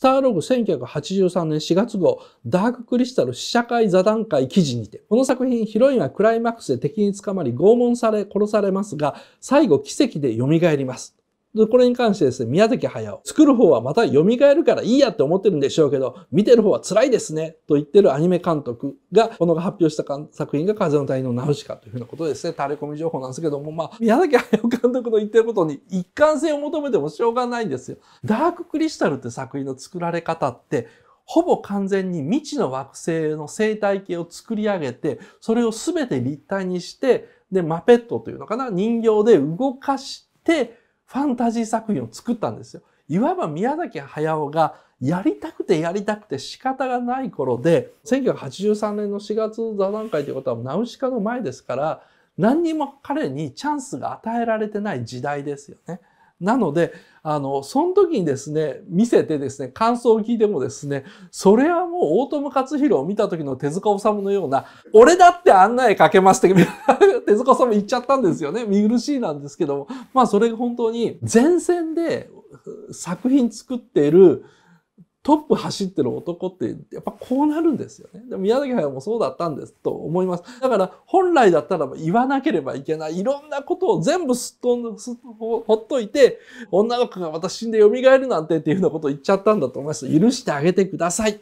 スターログ1983年4月号、ダーククリスタル試写会座談会記事にて、この作品、ヒロインはクライマックスで敵に捕まり拷問され殺されますが、最後奇跡で蘇ります。これに関してですね、宮崎駿。作る方はまた蘇るからいいやって思ってるんでしょうけど、見てる方は辛いですね、と言ってるアニメ監督が、この発表した作品が風の谷のナウシカというふうなことですね、垂れ込み情報なんですけども、まあ、宮崎駿監督の言ってることに一貫性を求めてもしょうがないんですよ。ダーククリスタルって作品の作られ方って、ほぼ完全に未知の惑星の生態系を作り上げて、それを全て立体にして、で、マペットというのかな、人形で動かして、ファンタジー作品を作ったんですよ。いわば宮崎駿がやりたくてやりたくて仕方がない頃で、1983年の4月座談会ということはナウシカの前ですから、何にも彼にチャンスが与えられてない時代ですよね。なので、あの、その時にですね、見せてですね、感想を聞いてもですね、それはもう大友克弘を見た時の手塚治虫のような、俺だって案内かけましって、手塚治虫言っちゃったんですよね。見苦しいなんですけども。まあそれが本当に前線で作品作っているトップ走ってる男ってやっぱこうなるんですよね。でも宮崎駿もそうだったんですと思います。だから本来だったら言わなければいけないいろんなことを全部すっとほっといて女の子が私死んで蘇るなんてっていうようなことを言っちゃったんだと思います。許してあげてください。